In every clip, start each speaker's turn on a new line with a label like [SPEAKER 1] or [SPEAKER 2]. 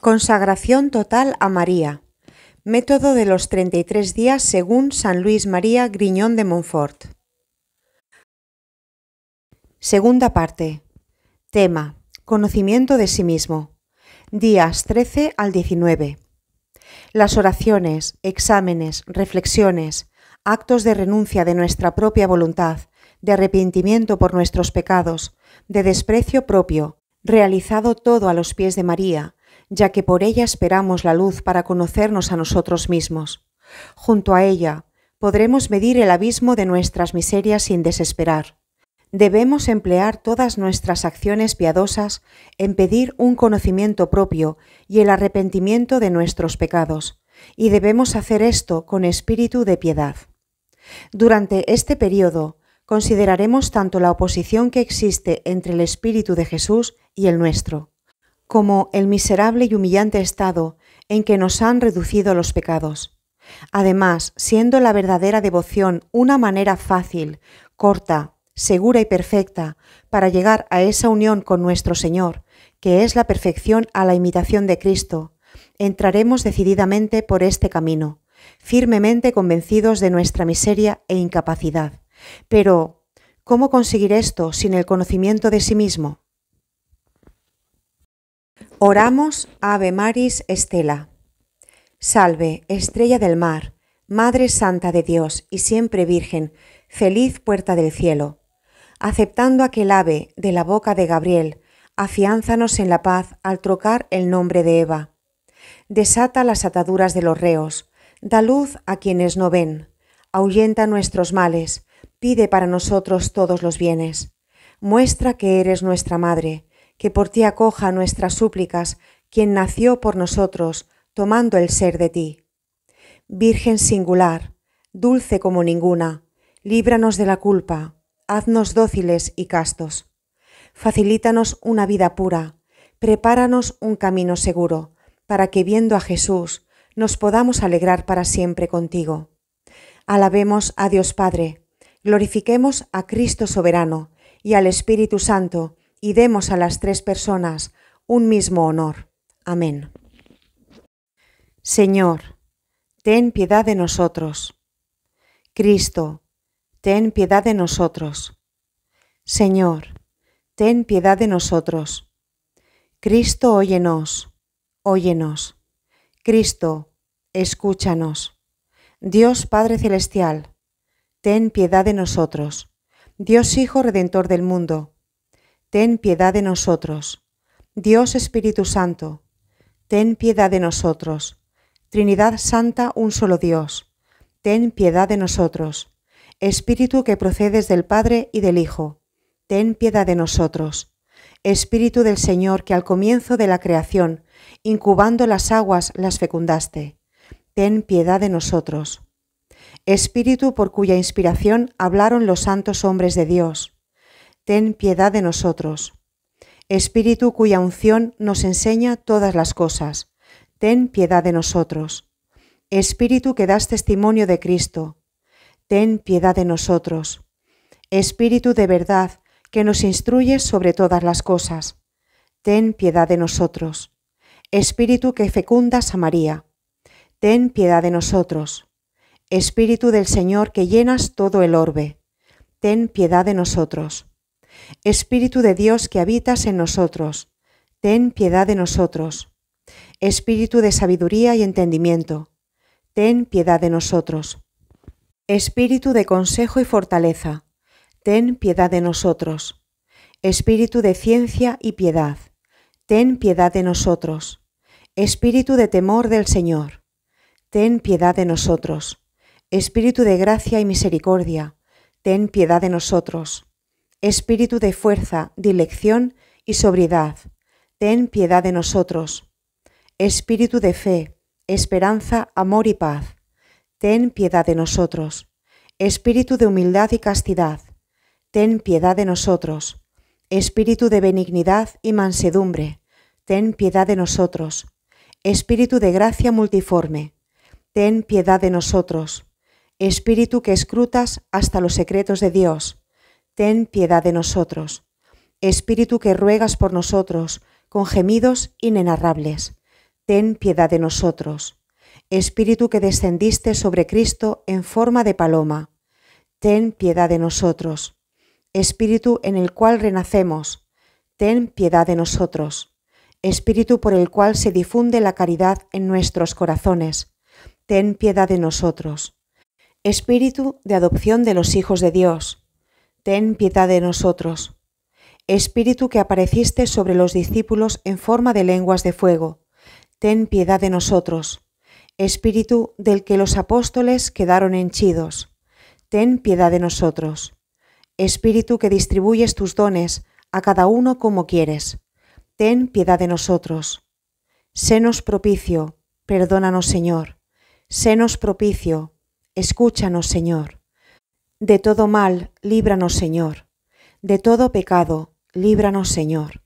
[SPEAKER 1] Consagración total a María. Método de los 33 días según San Luis María Griñón de Montfort. Segunda parte. Tema. Conocimiento de sí mismo. Días 13 al 19. Las oraciones, exámenes, reflexiones, actos de renuncia de nuestra propia voluntad, de arrepentimiento por nuestros pecados, de desprecio propio, realizado todo a los pies de María, ya que por ella esperamos la luz para conocernos a nosotros mismos. Junto a ella podremos medir el abismo de nuestras miserias sin desesperar. Debemos emplear todas nuestras acciones piadosas en pedir un conocimiento propio y el arrepentimiento de nuestros pecados, y debemos hacer esto con espíritu de piedad. Durante este periodo, consideraremos tanto la oposición que existe entre el Espíritu de Jesús y el nuestro, como el miserable y humillante estado en que nos han reducido los pecados. Además, siendo la verdadera devoción una manera fácil, corta, segura y perfecta para llegar a esa unión con nuestro Señor, que es la perfección a la imitación de Cristo, entraremos decididamente por este camino, firmemente convencidos de nuestra miseria e incapacidad. Pero, ¿cómo conseguir esto sin el conocimiento de sí mismo? Oramos Ave Maris Estela. Salve, estrella del mar, Madre Santa de Dios y siempre Virgen, feliz puerta del cielo. Aceptando aquel ave de la boca de Gabriel, afiánzanos en la paz al trocar el nombre de Eva. Desata las ataduras de los reos, da luz a quienes no ven, ahuyenta nuestros males, pide para nosotros todos los bienes. Muestra que eres nuestra Madre, que por ti acoja nuestras súplicas quien nació por nosotros, tomando el ser de ti. Virgen singular, dulce como ninguna, líbranos de la culpa, haznos dóciles y castos. Facilítanos una vida pura, prepáranos un camino seguro, para que viendo a Jesús nos podamos alegrar para siempre contigo. Alabemos a Dios Padre, Glorifiquemos a Cristo soberano y al Espíritu Santo y demos a las tres personas un mismo honor. Amén. Señor, ten piedad de nosotros. Cristo, ten piedad de nosotros. Señor, ten piedad de nosotros. Cristo, óyenos, óyenos. Cristo, escúchanos. Dios Padre Celestial, ten piedad de nosotros. Dios Hijo Redentor del mundo, ten piedad de nosotros. Dios Espíritu Santo, ten piedad de nosotros. Trinidad Santa, un solo Dios, ten piedad de nosotros. Espíritu que procedes del Padre y del Hijo, ten piedad de nosotros. Espíritu del Señor que al comienzo de la creación, incubando las aguas, las fecundaste, ten piedad de nosotros. Espíritu por cuya inspiración hablaron los santos hombres de Dios. Ten piedad de nosotros. Espíritu cuya unción nos enseña todas las cosas. Ten piedad de nosotros. Espíritu que das testimonio de Cristo. Ten piedad de nosotros. Espíritu de verdad que nos instruye sobre todas las cosas. Ten piedad de nosotros. Espíritu que fecundas a María. Ten piedad de nosotros. Espíritu del Señor que llenas todo el orbe, ten piedad de nosotros. Espíritu de Dios que habitas en nosotros, ten piedad de nosotros. Espíritu de sabiduría y entendimiento, ten piedad de nosotros. Espíritu de consejo y fortaleza, ten piedad de nosotros. Espíritu de ciencia y piedad, ten piedad de nosotros. Espíritu de temor del Señor, ten piedad de nosotros. Espíritu de gracia y misericordia, ten piedad de nosotros. Espíritu de fuerza, dilección y sobriedad, ten piedad de nosotros. Espíritu de fe, esperanza, amor y paz, ten piedad de nosotros. Espíritu de humildad y castidad, ten piedad de nosotros. Espíritu de benignidad y mansedumbre, ten piedad de nosotros. Espíritu de gracia multiforme, ten piedad de nosotros. Espíritu que escrutas hasta los secretos de Dios, ten piedad de nosotros. Espíritu que ruegas por nosotros con gemidos inenarrables, ten piedad de nosotros. Espíritu que descendiste sobre Cristo en forma de paloma, ten piedad de nosotros. Espíritu en el cual renacemos, ten piedad de nosotros. Espíritu por el cual se difunde la caridad en nuestros corazones, ten piedad de nosotros. Espíritu de adopción de los hijos de Dios, ten piedad de nosotros. Espíritu que apareciste sobre los discípulos en forma de lenguas de fuego, ten piedad de nosotros. Espíritu del que los apóstoles quedaron henchidos, ten piedad de nosotros. Espíritu que distribuyes tus dones a cada uno como quieres, ten piedad de nosotros. Senos propicio, perdónanos Señor. nos propicio, Escúchanos, Señor. De todo mal, líbranos, Señor. De todo pecado, líbranos, Señor.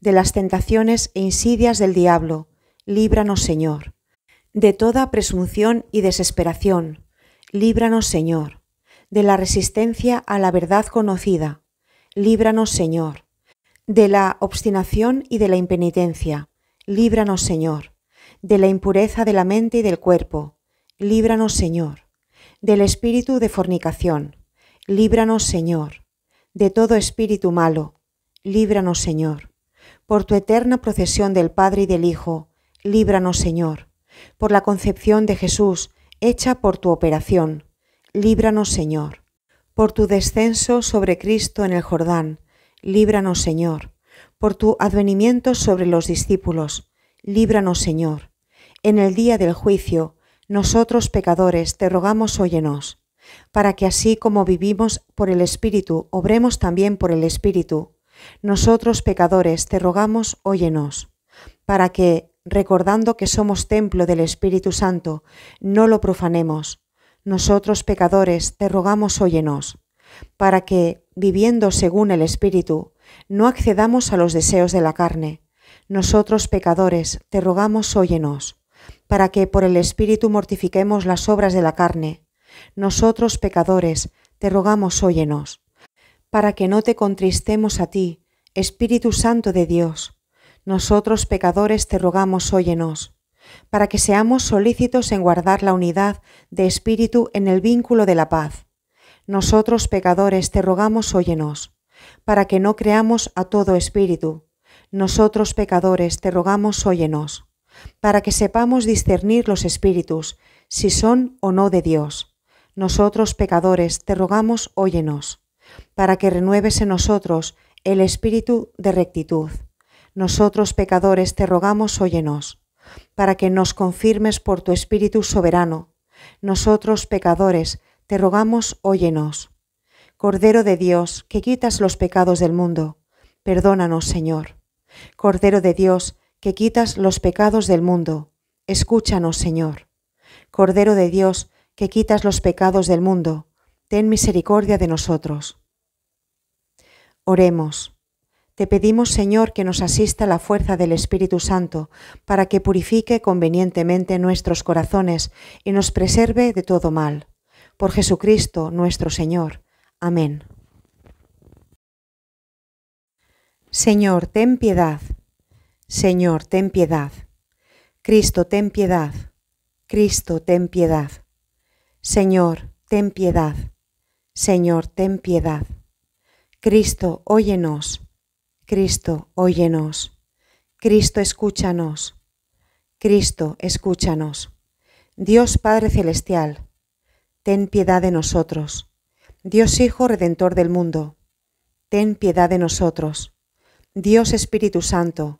[SPEAKER 1] De las tentaciones e insidias del diablo, líbranos, Señor. De toda presunción y desesperación, líbranos, Señor. De la resistencia a la verdad conocida, líbranos, Señor. De la obstinación y de la impenitencia, líbranos, Señor. De la impureza de la mente y del cuerpo, líbranos, Señor del espíritu de fornicación. Líbranos, Señor, de todo espíritu malo. Líbranos, Señor. Por tu eterna procesión del Padre y del Hijo, líbranos, Señor. Por la concepción de Jesús, hecha por tu operación, líbranos, Señor. Por tu descenso sobre Cristo en el Jordán, líbranos, Señor. Por tu advenimiento sobre los discípulos, líbranos, Señor. En el día del juicio, nosotros pecadores te rogamos óyenos, para que así como vivimos por el Espíritu, obremos también por el Espíritu. Nosotros pecadores te rogamos óyenos, para que, recordando que somos templo del Espíritu Santo, no lo profanemos. Nosotros pecadores te rogamos óyenos, para que, viviendo según el Espíritu, no accedamos a los deseos de la carne. Nosotros pecadores te rogamos óyenos para que por el Espíritu mortifiquemos las obras de la carne. Nosotros, pecadores, te rogamos óyenos, para que no te contristemos a ti, Espíritu Santo de Dios. Nosotros, pecadores, te rogamos óyenos, para que seamos solícitos en guardar la unidad de espíritu en el vínculo de la paz. Nosotros, pecadores, te rogamos óyenos, para que no creamos a todo espíritu. Nosotros, pecadores, te rogamos óyenos para que sepamos discernir los espíritus, si son o no de Dios. Nosotros, pecadores, te rogamos, óyenos, para que renueves en nosotros el espíritu de rectitud. Nosotros, pecadores, te rogamos, óyenos, para que nos confirmes por tu espíritu soberano. Nosotros, pecadores, te rogamos, óyenos. Cordero de Dios, que quitas los pecados del mundo, perdónanos, Señor. Cordero de Dios, que quitas los pecados del mundo, escúchanos, Señor. Cordero de Dios, que quitas los pecados del mundo, ten misericordia de nosotros. Oremos. Te pedimos, Señor, que nos asista la fuerza del Espíritu Santo, para que purifique convenientemente nuestros corazones y nos preserve de todo mal. Por Jesucristo nuestro Señor. Amén. Señor, ten piedad. Señor, ten piedad. Cristo, ten piedad. Cristo, ten piedad. Señor, ten piedad. Señor, ten piedad. Cristo, óyenos. Cristo, óyenos. Cristo, escúchanos. Cristo, escúchanos. Dios Padre Celestial, ten piedad de nosotros. Dios Hijo Redentor del mundo, ten piedad de nosotros. Dios Espíritu Santo,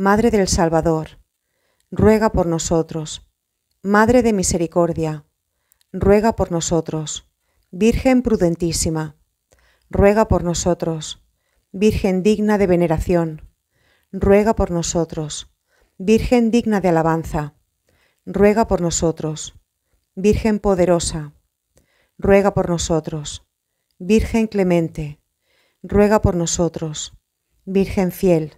[SPEAKER 1] Madre del Salvador, ruega por nosotros. Madre de Misericordia, ruega por nosotros. Virgen prudentísima, ruega por nosotros. Virgen digna de veneración, ruega por nosotros. Virgen digna de alabanza, ruega por nosotros. Virgen poderosa, ruega por nosotros. Virgen clemente, ruega por nosotros. Virgen fiel,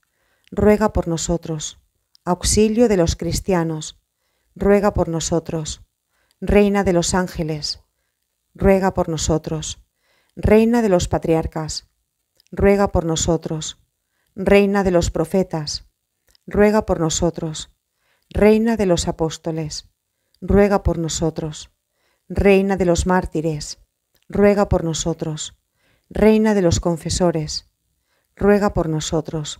[SPEAKER 1] ruega por nosotros. Auxilio de los cristianos, ruega por nosotros. Reina de los ángeles, ruega por nosotros. Reina de los patriarcas, ruega por nosotros. Reina de los profetas, ruega por nosotros. Reina de los apóstoles, ruega por nosotros. Reina de los mártires, ruega por nosotros. Reina de los confesores, ruega por nosotros.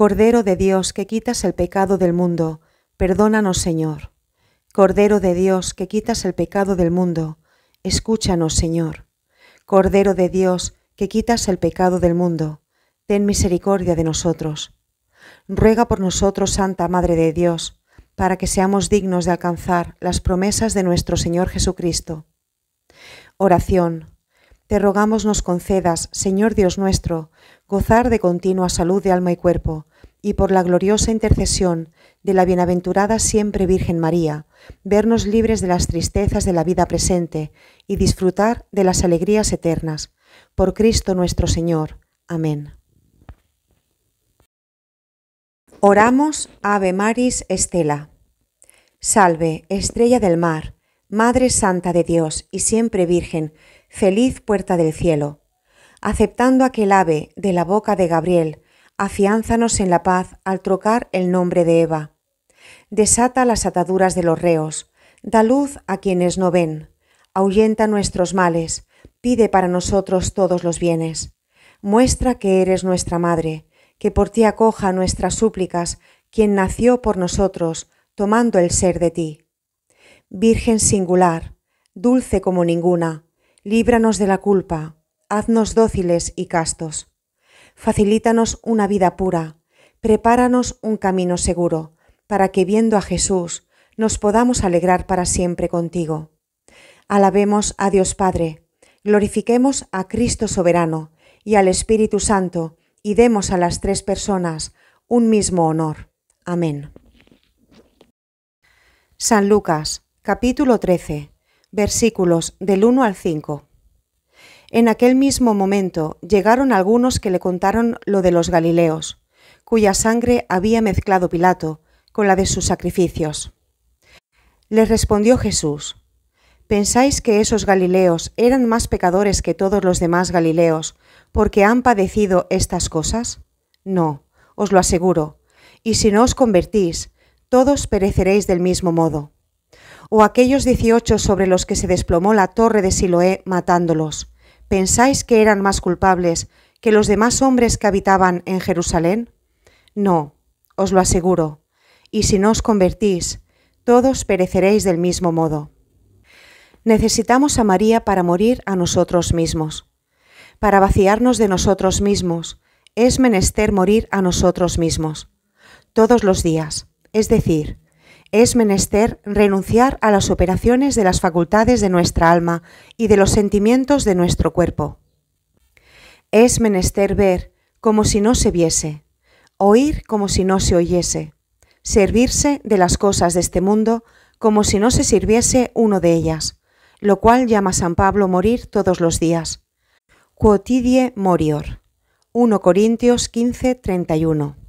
[SPEAKER 1] Cordero de Dios que quitas el pecado del mundo, perdónanos Señor. Cordero de Dios que quitas el pecado del mundo, escúchanos Señor. Cordero de Dios que quitas el pecado del mundo, ten misericordia de nosotros. Ruega por nosotros, Santa Madre de Dios, para que seamos dignos de alcanzar las promesas de nuestro Señor Jesucristo. Oración te rogamos nos concedas, Señor Dios nuestro, gozar de continua salud de alma y cuerpo, y por la gloriosa intercesión de la bienaventurada siempre Virgen María, vernos libres de las tristezas de la vida presente y disfrutar de las alegrías eternas. Por Cristo nuestro Señor. Amén. Oramos Ave Maris Estela. Salve, estrella del mar, Madre Santa de Dios y siempre Virgen, feliz puerta del cielo. Aceptando aquel ave de la boca de Gabriel, afiánzanos en la paz al trocar el nombre de Eva. Desata las ataduras de los reos, da luz a quienes no ven, ahuyenta nuestros males, pide para nosotros todos los bienes. Muestra que eres nuestra madre, que por ti acoja nuestras súplicas quien nació por nosotros, tomando el ser de ti. Virgen singular, dulce como ninguna, líbranos de la culpa, haznos dóciles y castos. Facilítanos una vida pura, prepáranos un camino seguro, para que viendo a Jesús nos podamos alegrar para siempre contigo. Alabemos a Dios Padre, glorifiquemos a Cristo soberano y al Espíritu Santo, y demos a las tres personas un mismo honor. Amén. San Lucas, capítulo 13 versículos del 1 al 5. En aquel mismo momento llegaron algunos que le contaron lo de los Galileos, cuya sangre había mezclado Pilato con la de sus sacrificios. Les respondió Jesús, ¿Pensáis que esos Galileos eran más pecadores que todos los demás Galileos porque han padecido estas cosas? No, os lo aseguro, y si no os convertís, todos pereceréis del mismo modo o aquellos 18 sobre los que se desplomó la torre de Siloé matándolos, ¿pensáis que eran más culpables que los demás hombres que habitaban en Jerusalén? No, os lo aseguro, y si no os convertís, todos pereceréis del mismo modo. Necesitamos a María para morir a nosotros mismos. Para vaciarnos de nosotros mismos, es menester morir a nosotros mismos, todos los días, es decir, es menester renunciar a las operaciones de las facultades de nuestra alma y de los sentimientos de nuestro cuerpo. Es menester ver como si no se viese, oír como si no se oyese, servirse de las cosas de este mundo como si no se sirviese uno de ellas, lo cual llama San Pablo morir todos los días. Quotidie morior. 1 Corintios 15, 31.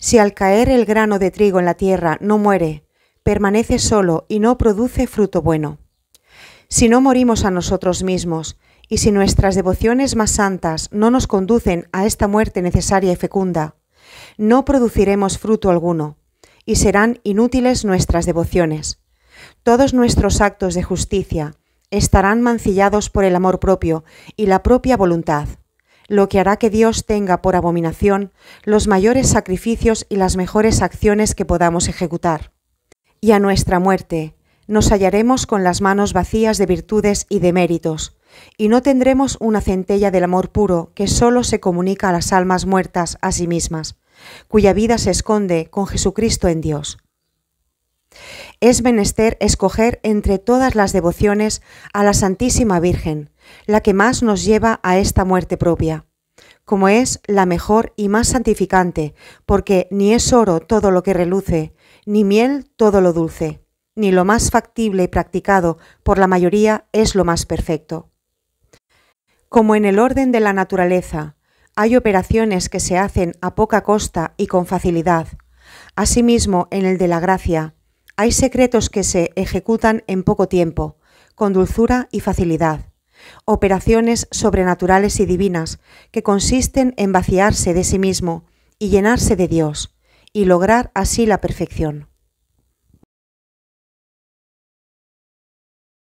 [SPEAKER 1] Si al caer el grano de trigo en la tierra no muere, permanece solo y no produce fruto bueno. Si no morimos a nosotros mismos, y si nuestras devociones más santas no nos conducen a esta muerte necesaria y fecunda, no produciremos fruto alguno, y serán inútiles nuestras devociones. Todos nuestros actos de justicia estarán mancillados por el amor propio y la propia voluntad lo que hará que Dios tenga por abominación los mayores sacrificios y las mejores acciones que podamos ejecutar. Y a nuestra muerte nos hallaremos con las manos vacías de virtudes y de méritos, y no tendremos una centella del amor puro que sólo se comunica a las almas muertas a sí mismas, cuya vida se esconde con Jesucristo en Dios. Es menester escoger entre todas las devociones a la Santísima Virgen, la que más nos lleva a esta muerte propia, como es la mejor y más santificante, porque ni es oro todo lo que reluce, ni miel todo lo dulce, ni lo más factible y practicado por la mayoría es lo más perfecto. Como en el orden de la naturaleza, hay operaciones que se hacen a poca costa y con facilidad. Asimismo, en el de la gracia, hay secretos que se ejecutan en poco tiempo, con dulzura y facilidad operaciones sobrenaturales y divinas que consisten en vaciarse de sí mismo y llenarse de Dios, y lograr así la perfección.